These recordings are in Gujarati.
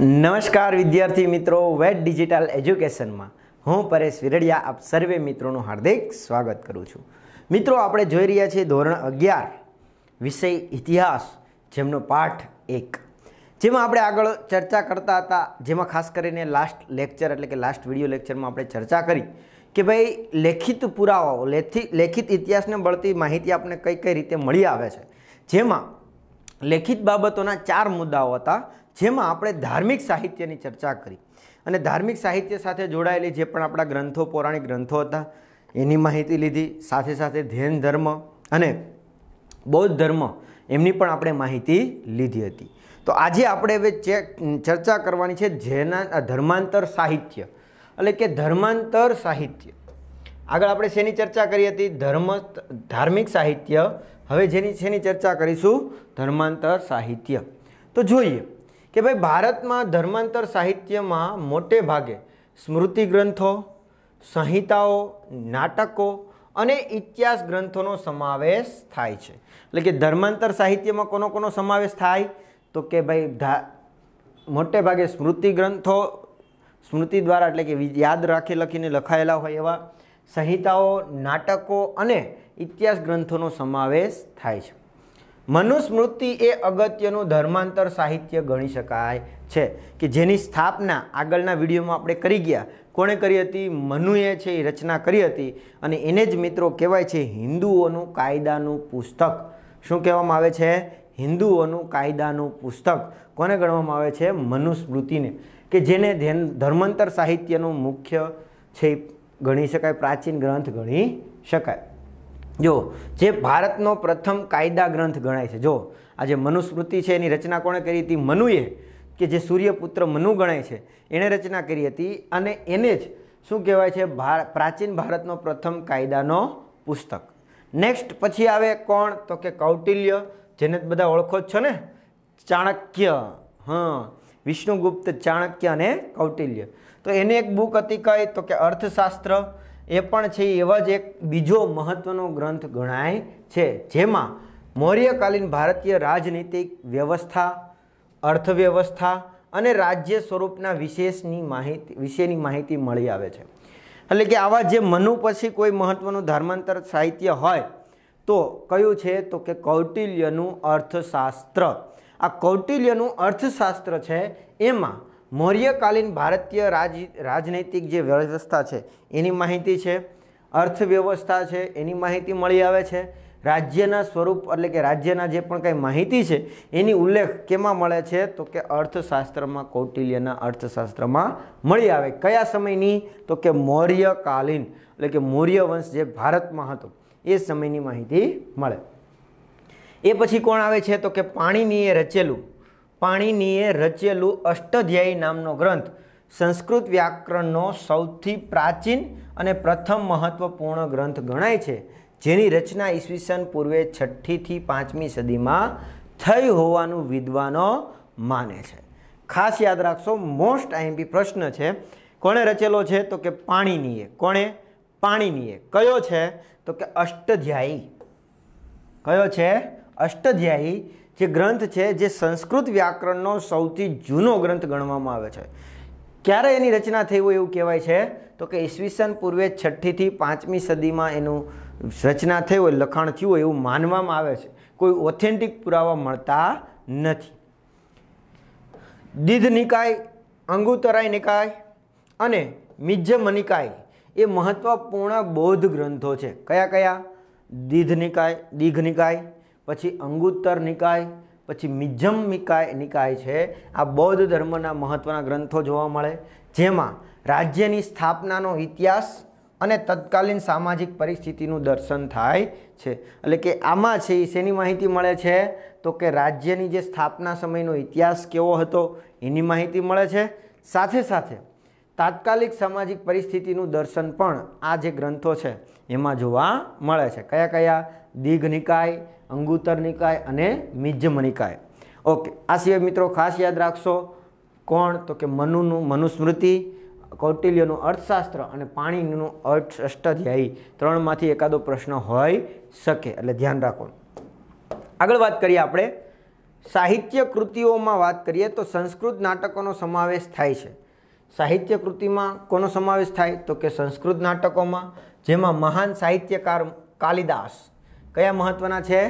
નમસ્કાર વિદ્યાર્થી મિત્રો વેટ ડિજિટલ એજ્યુકેશનમાં હું પરેશ વિરડિયા આપ સર્વે મિત્રોનું હાર્દિક સ્વાગત કરું છું મિત્રો આપણે જોઈ રહ્યા છીએ ધોરણ અગિયાર વિષય ઇતિહાસ જેમનો પાઠ એક જેમાં આપણે આગળ ચર્ચા કરતા હતા જેમાં ખાસ કરીને લાસ્ટ લેક્ચર એટલે કે લાસ્ટ વિડીયો લેક્ચરમાં આપણે ચર્ચા કરી કે ભાઈ લેખિત પુરાવાઓ લેખિત લેખિત ઇતિહાસને મળતી માહિતી આપણને કઈ કઈ રીતે મળી આવે છે જેમાં લેખિત બાબતોના ચાર મુદ્દાઓ હતા જેમાં આપણે ધાર્મિક સાહિત્યની ચર્ચા કરી અને ધાર્મિક સાહિત્ય સાથે જોડાયેલી જે પણ આપણા ગ્રંથો પૌરાણિક ગ્રંથો હતા એની માહિતી લીધી સાથે સાથે ધ્યાન ધર્મ અને બૌદ્ધ ધર્મ એમની પણ આપણે માહિતી લીધી હતી તો આજે આપણે હવે ચર્ચા કરવાની છે જેના ધર્માંતર સાહિત્ય એટલે કે ધર્માંતર સાહિત્ય આગળ આપણે શેની ચર્ચા કરી હતી ધર્મ ધાર્મિક સાહિત્ય હવે જેની શેની ચર્ચા કરીશું ધર્માંતર સાહિત્ય તો જોઈએ કે ભાઈ ભારતમાં ધર્માંતર સાહિત્યમાં મોટે ભાગે સ્મૃતિ ગ્રંથો સંહિતાઓ નાટકો અને ઇતિહાસ ગ્રંથોનો સમાવેશ થાય છે એટલે કે ધર્માંતર સાહિત્યમાં કોનો કોનો સમાવેશ થાય તો કે ભાઈ મોટે ભાગે સ્મૃતિ ગ્રંથો સ્મૃતિ દ્વારા એટલે કે યાદ રાખી લખીને લખાયેલા હોય એવા સંહિતાઓ નાટકો અને ઇતિહાસ ગ્રંથોનો સમાવેશ થાય છે મનુસ્મૃતિ એ અગત્યનું ધર્માંતર સાહિત્ય ગણી શકાય છે કે જેની સ્થાપના આગળના વિડીયોમાં આપણે કરી ગયા કોણે કરી હતી મનુએ છે એ રચના કરી હતી અને એને જ મિત્રો કહેવાય છે હિન્દુઓનું કાયદાનું પુસ્તક શું કહેવામાં આવે છે હિન્દુઓનું કાયદાનું પુસ્તક કોને ગણવામાં આવે છે મનુસ્મૃતિને કે જેને ધર્માંતર સાહિત્યનું મુખ્ય છે ગણી શકાય પ્રાચીન ગ્રંથ ગણી શકાય જો જે ભારતનો પ્રથમ કાયદા ગ્રંથ ગણાય છે જો આ જે મનુસ્મૃતિ છે એની રચના કોણે કરી હતી મનુએ કે જે સૂર્યપુત્ર મનુ ગણાય છે એણે રચના કરી હતી અને એને જ શું કહેવાય છે પ્રાચીન ભારતનો પ્રથમ કાયદાનો પુસ્તક નેક્સ્ટ પછી આવે કોણ તો કે કૌટિલ્ય જેને બધા ઓળખો જ છો ને ચાણક્ય હં વિષ્ણુગુપ્ત ચાણક્ય અને કૌટિલ્ય તો એને એક બુક હતી કઈ તો કે અર્થશાસ્ત્ર એ પણ છે એવા જ એક બીજો મહત્વનો ગ્રંથ ગણાય છે જેમાં મૌર્યકાલીન ભારતીય રાજનીતિક વ્યવસ્થા અર્થવ્યવસ્થા અને રાજ્ય સ્વરૂપના વિશેષની માહિતી વિશેની માહિતી મળી આવે છે એટલે કે આવા જે મનુ પછી કોઈ મહત્વનું ધર્માંતર સાહિત્ય હોય તો કયું છે તો કે કૌટિલ્યનું અર્થશાસ્ત્ર આ કૌટિલ્યનું અર્થશાસ્ત્ર છે એમાં મૌર્યકાલીન ભારતીય રાજ રાજનૈતિક જે વ્યવસ્થા છે એની માહિતી છે અર્થવ્યવસ્થા છે એની માહિતી મળી આવે છે રાજ્યના સ્વરૂપ એટલે કે રાજ્યના જે પણ કંઈ માહિતી છે એની ઉલ્લેખ કેમાં મળે છે તો કે અર્થશાસ્ત્રમાં કૌટિલ્યના અર્થશાસ્ત્રમાં મળી આવે કયા સમયની તો કે મૌર્યકાલીન એટલે કે મૌર્ય વંશ જે ભારતમાં હતો એ સમયની માહિતી મળે એ પછી કોણ આવે છે તો કે પાણીની એ રચેલું પાણીનીએ રચેલું અષ્ટધ્યાયી નામનો ગ્રંથ સંસ્કૃત વ્યાકરણનો સૌથી પ્રાચીન અને પ્રથમ મહત્વપૂર્ણ ગ્રંથ ગણાય છે જેની રચના ઈસવીસન પૂર્વે છઠ્ઠીથી પાંચમી સદીમાં થઈ હોવાનું વિદ્વાનો માને છે ખાસ યાદ રાખશો મોસ્ટ આઈએમપી પ્રશ્ન છે કોણે રચેલો છે તો કે પાણીનીએ કોણે પાણીનીએ કયો છે તો કે અષ્ટધ્યાયી કયો છે અષ્ટધ્યાયી જે ગ્રંથ છે જે સંસ્કૃત વ્યાકરણનો સૌથી જૂનો ગ્રંથ ગણવામાં આવે છે ક્યારે એની રચના થઈ હોય એવું કહેવાય છે તો કે ઈસવીસન પૂર્વે છઠ્ઠીથી પાંચમી સદીમાં એનું રચના થઈ હોય લખાણ થયું હોય એવું માનવામાં આવે છે કોઈ ઓથેન્ટિક પુરાવા મળતા નથી દીધ નિકાય અંગુતરાય નિકાય અને મિજ્જમ નિકાય એ મહત્વપૂર્ણ બૌદ્ધ ગ્રંથો છે કયા કયા દીધ નિકાય દીઘ નિકાય પછી અંગુત્તર નિકાય પછી મિજમ નિકાય નિકાય છે આ બૌદ્ધ ધર્મના મહત્ત્વના ગ્રંથો જોવા મળે જેમાં રાજ્યની સ્થાપનાનો ઇતિહાસ અને તત્કાલીન સામાજિક પરિસ્થિતિનું દર્શન થાય છે એટલે કે આમાં છે એ શેની માહિતી મળે છે તો કે રાજ્યની જે સ્થાપના સમયનો ઇતિહાસ કેવો હતો એની માહિતી મળે છે સાથે સાથે તાત્કાલિક સામાજિક પરિસ્થિતિનું દર્શન પણ આ જે ગ્રંથો છે એમાં જોવા મળે છે કયા કયા દીઘ નિકાય અંગુતર નિકાય અને મિજ્જમ નિકાય ઓકે આ સિવાય મિત્રો ખાસ યાદ રાખશો કોણ તો કે મનુનું મનુસ્મૃતિ કૌટિલ્યનું અર્થશાસ્ત્ર અને પાણીનું અર્થ અષ્ટાધ્યાયી ત્રણમાંથી એકાદો પ્રશ્ન હોઈ શકે એટલે ધ્યાન રાખો આગળ વાત કરીએ આપણે સાહિત્ય કૃતિઓમાં વાત કરીએ તો સંસ્કૃત નાટકોનો સમાવેશ થાય છે સાહિત્ય કૃતિમાં કોનો સમાવેશ થાય તો કે સંસ્કૃત નાટકોમાં જેમાં મહાન સાહિત્યકાર કાલિદાસ કયા મહત્ત્વના છે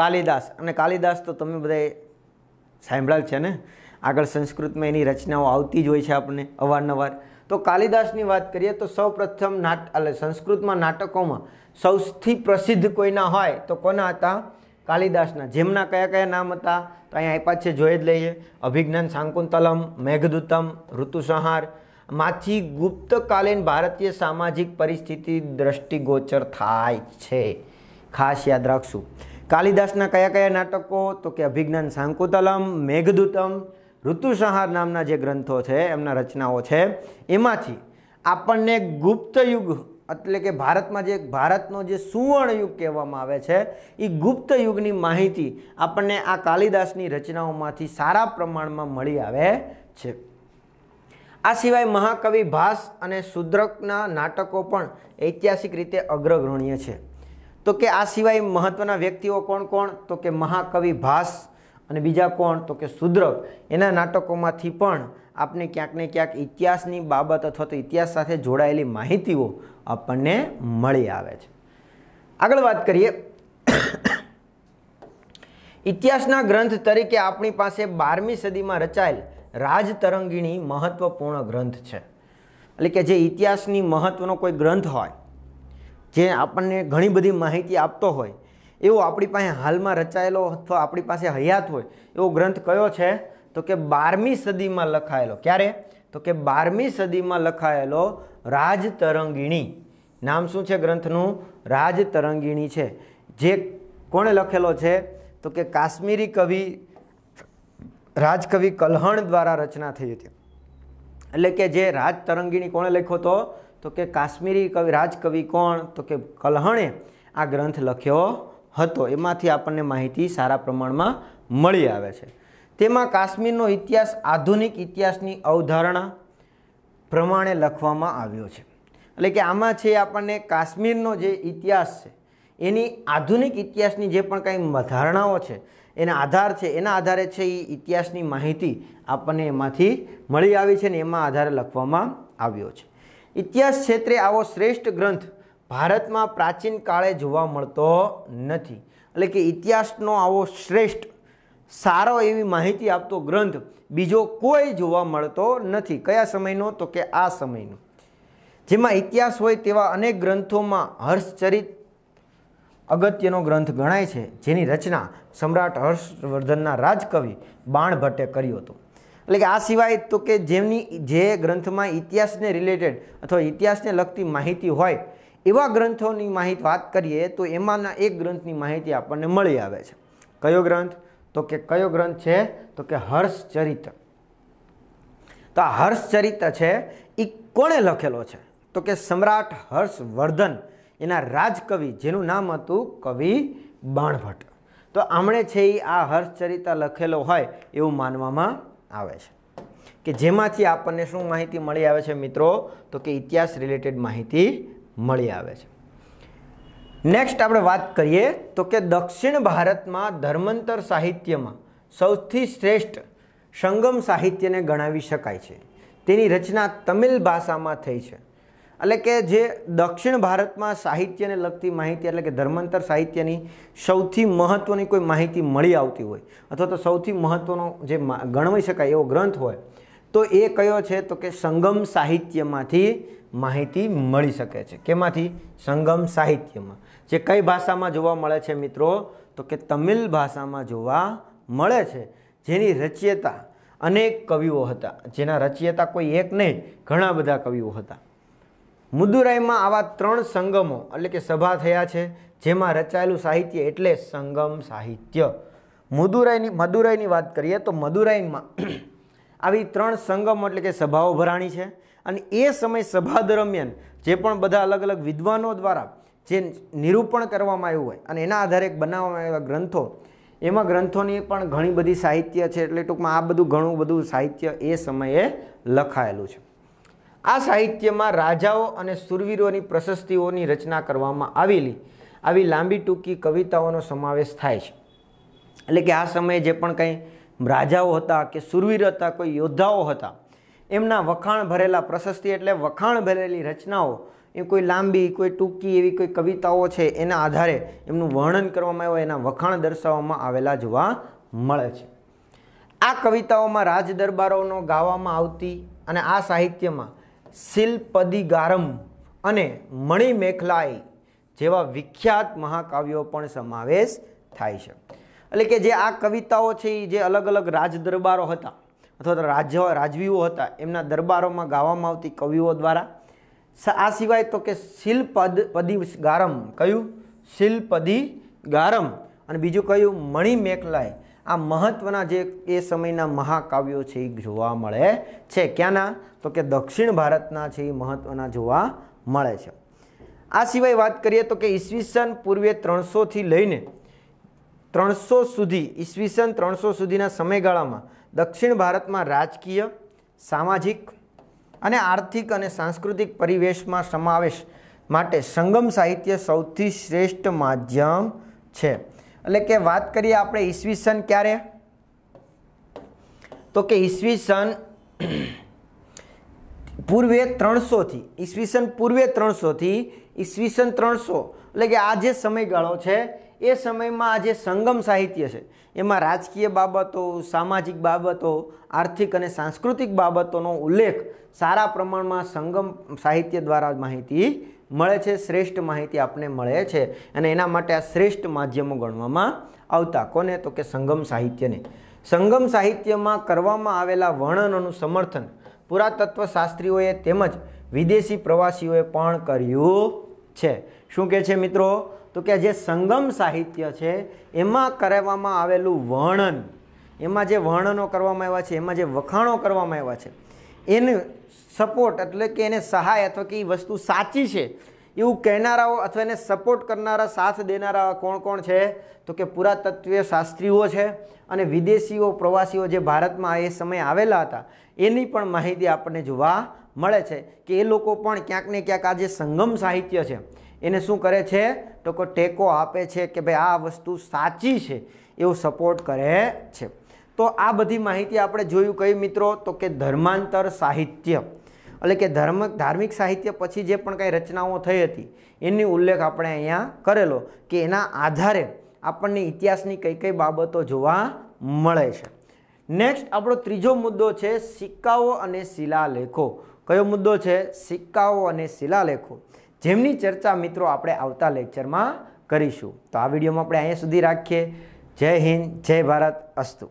કાલિદાસ અને કાલિદાસ તો તમે બધાએ સાંભળેલ છે ને આગળ સંસ્કૃતમાં એની રચનાઓ આવતી જ હોય છે આપણને અવારનવાર તો કાલિદાસની વાત કરીએ તો સૌપ્રથમ નાટ એટલે સંસ્કૃતમાં નાટકોમાં સૌથી પ્રસિદ્ધ કોઈના હોય તો કોના હતા કાલિદાસના જેમના કયા કયા નામ હતા તો અહીંયા આપ્યા છે જોઈ જ લઈએ અભિજ્ઞાન શાંકુંતલમ મેઘદૂતમ ઋતુસંહાર માંથી ગુપ્તકાલીન ભારતીય સામાજિક પરિસ્થિતિ દ્રષ્ટિગોચર થાય છે ખાસ યાદ રાખશું કાલિદાસના કયા કયા નાટકો તો કે અભિજ્ઞાન સાંકુતલમ મેઘદૂતમ ઋતુસંહાર નામના જે ગ્રંથો છે એમના રચનાઓ છે એમાંથી આપણને ગુપ્ત યુગ એટલે કે ભારતમાં જે ભારતનો જે સુવર્ણયુગ કહેવામાં આવે છે એ ગુપ્ત યુગની માહિતી આપણને આ કાલિદાસની રચનાઓમાંથી સારા પ્રમાણમાં મળી આવે છે આ સિવાય મહાકવિ ભાસ અને શુદ્રકના નાટકો પણ ઐતિહાસિક રીતે અગ્રગણ્ય છે તો કે આ સિવાય મહત્ત્વના વ્યક્તિઓ કોણ કોણ તો કે મહાકવિ ભાસ અને બીજા કોણ તો કે શુદ્રક એના નાટકોમાંથી પણ આપણે ક્યાંક ને ક્યાંક ઇતિહાસની બાબત અથવા તો ઇતિહાસ સાથે જોડાયેલી માહિતીઓ આપણને મળી આવે છે આગળ વાત કરીએ ઇતિહાસના ગ્રંથ તરીકે આપણી પાસે બારમી સદીમાં રચાયેલ રાજતરંગીણી મહત્વપૂર્ણ ગ્રંથ છે એટલે કે જે ઇતિહાસની મહત્વનો કોઈ ગ્રંથ હોય જે આપણને ઘણી બધી માહિતી આપતો હોય એવો આપણી પાસે હાલમાં રચાયેલો અથવા આપણી પાસે હયાત હોય એવો ગ્રંથ કયો છે તો કે બારમી સદીમાં લખાયેલો ક્યારે તો કે બારમી સદીમાં લખાયેલો રાજતરંગીણી નામ શું છે ગ્રંથનું રાજતરંગીણી છે જે કોણે લખેલો છે તો કે કાશ્મીરી કવિ રાજકવિ કલહણ દ્વારા રચના થઈ હતી એટલે કે જે રાજતરંગીણી કોણે લખ્યો હતો તો કે કાશ્મીરી કવિ રાજકવિ કોણ તો કે કલહણે આ ગ્રંથ લખ્યો હતો એમાંથી આપણને માહિતી સારા પ્રમાણમાં મળી આવે છે તેમાં કાશ્મીરનો ઇતિહાસ આધુનિક ઇતિહાસની અવધારણા પ્રમાણે લખવામાં આવ્યો છે એટલે કે આમાં છે આપણને કાશ્મીરનો જે ઇતિહાસ છે એની આધુનિક ઇતિહાસની જે પણ કાંઈ ધારણાઓ છે એના આધાર છે એના આધારે છે એ ઇતિહાસની માહિતી આપણને એમાંથી મળી આવી છે ને એમાં આધારે લખવામાં આવ્યો છે ઇતિહાસ ક્ષેત્રે આવો શ્રેષ્ઠ ગ્રંથ ભારતમાં પ્રાચીન કાળે જોવા મળતો નથી એટલે કે ઇતિહાસનો આવો શ્રેષ્ઠ સારો એવી માહિતી આપતો ગ્રંથ બીજો કોઈ જોવા મળતો નથી કયા સમયનો તો કે આ સમયનો જેમાં ઇતિહાસ હોય તેવા અનેક ગ્રંથોમાં હર્ષચરિત અગત્યનો ગ્રંથ ગણાય છે જેની રચના સમ્રાટ હર્ષવર્ધનના રાજકવિ બાણભટ્ટે કર્યો હતો એટલે કે આ સિવાય તો કે જેમની જે ગ્રંથમાં ઇતિહાસને રિલેટેડ અથવા ઇતિહાસને લગતી માહિતી હોય એવા ગ્રંથોની માહિતી વાત કરીએ તો એમાંના એક ગ્રંથની માહિતી આપણને મળી આવે છે કયો ગ્રંથ તો કે કયો ગ્રંથ છે તો કે હર્ષચરિત તો આ હર્ષચરિત છે એ કોણે લખેલો છે તો કે સમ્રાટ હર્ષવર્ધન એના રાજકવિ જેનું નામ હતું કવિ બાણભટ્ટ તો આમણે છે એ આ હર્ષચરિત્ર લખેલો હોય એવું માનવામાં આવે છે કે જેમાંથી આપણને શું માહિતી મળી આવે છે મિત્રો તો કે ઇતિહાસ રિલેટેડ માહિતી મળી આવે છે નેક્સ્ટ આપણે વાત કરીએ તો કે દક્ષિણ ભારતમાં ધર્માંતર સાહિત્યમાં સૌથી શ્રેષ્ઠ સંગમ સાહિત્યને ગણાવી શકાય છે તેની રચના તમિલ ભાષામાં થઈ છે એટલે કે જે દક્ષિણ ભારતમાં સાહિત્યને લગતી માહિતી એટલે કે ધર્માંતર સાહિત્યની સૌથી મહત્ત્વની કોઈ માહિતી મળી આવતી હોય અથવા તો સૌથી મહત્ત્વનો જે ગણવી શકાય એવો ગ્રંથ હોય તો એ કયો છે તો કે સંગમ સાહિત્યમાંથી માહિતી મળી શકે છે કેમાંથી સંગમ સાહિત્યમાં જે કઈ ભાષામાં જોવા મળે છે મિત્રો તો કે તમિલ ભાષામાં જોવા મળે છે જેની રચયતા અનેક કવિઓ હતા જેના રચયતા કોઈ એક નહીં ઘણા બધા કવિઓ હતા મુદુરાઈમાં આવા ત્રણ સંગમો એટલે કે સભા થયા છે જેમાં રચાયેલું સાહિત્ય એટલે સંગમ સાહિત્ય મુદુરાઈની મદુરાઈની વાત કરીએ તો મદુરાઈમાં આવી ત્રણ સંગમો એટલે કે સભાઓ ભરાણી છે અને એ સમય સભા દરમિયાન જે પણ બધા અલગ અલગ વિદ્વાનો દ્વારા જે નિરૂપણ કરવામાં આવ્યું હોય અને એના આધારે બનાવવામાં આવેલા ગ્રંથો એમાં ગ્રંથોની પણ ઘણી બધી સાહિત્ય છે એટલે ટૂંકમાં આ બધું ઘણું બધું સાહિત્ય એ સમયે લખાયેલું છે આ સાહિત્યમાં રાજાઓ અને સુરવીરોની પ્રશસ્તિઓની રચના કરવામાં આવેલી આવી લાંબી ટૂંકી કવિતાઓનો સમાવેશ થાય છે એટલે કે આ સમયે જે પણ કંઈ રાજાઓ હતા કે સુરવીર હતા કોઈ યોદ્ધાઓ હતા એમના વખાણ ભરેલા પ્રશસ્તિ એટલે વખાણ ભરેલી રચનાઓ એ કોઈ લાંબી કોઈ ટૂંકી એવી કોઈ કવિતાઓ છે એના આધારે એમનું વર્ણન કરવામાં આવ્યું એના વખાણ દર્શાવવામાં આવેલા જોવા મળે છે આ કવિતાઓમાં રાજ દરબારોનો ગાવામાં આવતી અને આ સાહિત્યમાં શિલ્પદિગારમ અને મણિમેખલાઈ જેવા વિખ્યાત મહાકાવ્યો પણ સમાવેશ થાય છે એટલે કે જે આ કવિતાઓ છે એ જે અલગ અલગ રાજ દરબારો હતા અથવા તો રાજ્ય રાજવીઓ હતા એમના દરબારોમાં ગાવામાં આવતી કવિઓ દ્વારા આ સિવાય તો કે શિલ્પદ પદી ગારમ કયું શિલ્પદી ગારમ અને બીજું કહ્યું મણિમેખલાય આ મહત્ત્વના જે એ સમયના મહાકાવ્યો છે એ જોવા મળે છે ક્યાંના તો કે દક્ષિણ ભારતના છે એ મહત્ત્વના જોવા મળે છે આ સિવાય વાત કરીએ તો કે ઈસવીસન પૂર્વે ત્રણસોથી લઈને ત્રણસો સુધી ઈસવીસન ત્રણસો સુધીના સમયગાળામાં દક્ષિણ ભારતમાં રાજકીય સામાજિક અને આર્થિક અને સાંસ્કૃતિક પરિવેશમાં સમાવેશ માટે સંગમ સાહિત્ય સૌથી શ્રેષ્ઠ માધ્યમ છે એટલે કે વાત કરીએ આપણે ઈસવીસન ક્યારે તો કે ઈસવીસન પૂર્વે ત્રણસોથી ઈસવીસન પૂર્વે ત્રણસોથી ઈસવીસન ત્રણસો એટલે કે આ જે સમયગાળો છે એ સમયમાં આ જે સંગમ સાહિત્ય છે એમાં રાજકીય બાબતો સામાજિક બાબતો આર્થિક અને સાંસ્કૃતિક બાબતોનો ઉલ્લેખ સારા પ્રમાણમાં સંગમ સાહિત્ય દ્વારા માહિતી મળે છે શ્રેષ્ઠ માહિતી આપને મળે છે અને એના માટે આ શ્રેષ્ઠ માધ્યમો ગણવામાં આવતા કોને તો કે સંગમ સાહિત્યને સંગમ સાહિત્યમાં કરવામાં આવેલા વર્ણનોનું સમર્થન પુરાતત્વ તેમજ વિદેશી પ્રવાસીઓએ પણ કર્યું છે શું કહે છે મિત્રો તો કે જે સંગમ સાહિત્ય છે એમાં કરવામાં આવેલું વર્ણન એમાં જે વર્ણનો કરવામાં આવ્યા છે એમાં જે વખાણો કરવામાં આવ્યા છે એને સપોર્ટ એટલે કે એને સહાય અથવા કે એ વસ્તુ સાચી છે એવું કહેનારાઓ અથવા એને સપોર્ટ કરનારા સાથ દેનારા કોણ કોણ છે તો કે પુરાતત્વીય શાસ્ત્રીઓ છે અને વિદેશીઓ પ્રવાસીઓ જે ભારતમાં એ સમયે આવેલા હતા એની પણ માહિતી આપણને જોવા મળે છે કે એ લોકો પણ ક્યાંક ને ક્યાંક આ જે સંગમ સાહિત્ય છે એને શું કરે છે તો કે ટેકો આપે છે કે ભાઈ આ વસ્તુ સાચી છે એવું સપોર્ટ કરે છે તો આ બધી માહિતી આપણે જોયું કઈ મિત્રો તો કે ધર્માંતર સાહિત્ય એટલે કે ધર્મ ધાર્મિક સાહિત્ય પછી જે પણ કંઈ રચનાઓ થઈ હતી એની ઉલ્લેખ આપણે અહીંયા કરેલો કે એના આધારે આપણને ઇતિહાસની કઈ કઈ બાબતો જોવા મળે છે નેક્સ્ટ આપણો ત્રીજો મુદ્દો છે સિક્કાઓ અને શિલાલેખો કયો મુદ્દો છે સિક્કાઓ અને શિલાલેખો જેમની ચર્ચા મિત્રો આપણે આવતા લેક્ચરમાં કરીશું તો આ વિડીયોમાં આપણે અહીંયા સુધી રાખીએ જય હિન્દ જય ભારત અસ્તુ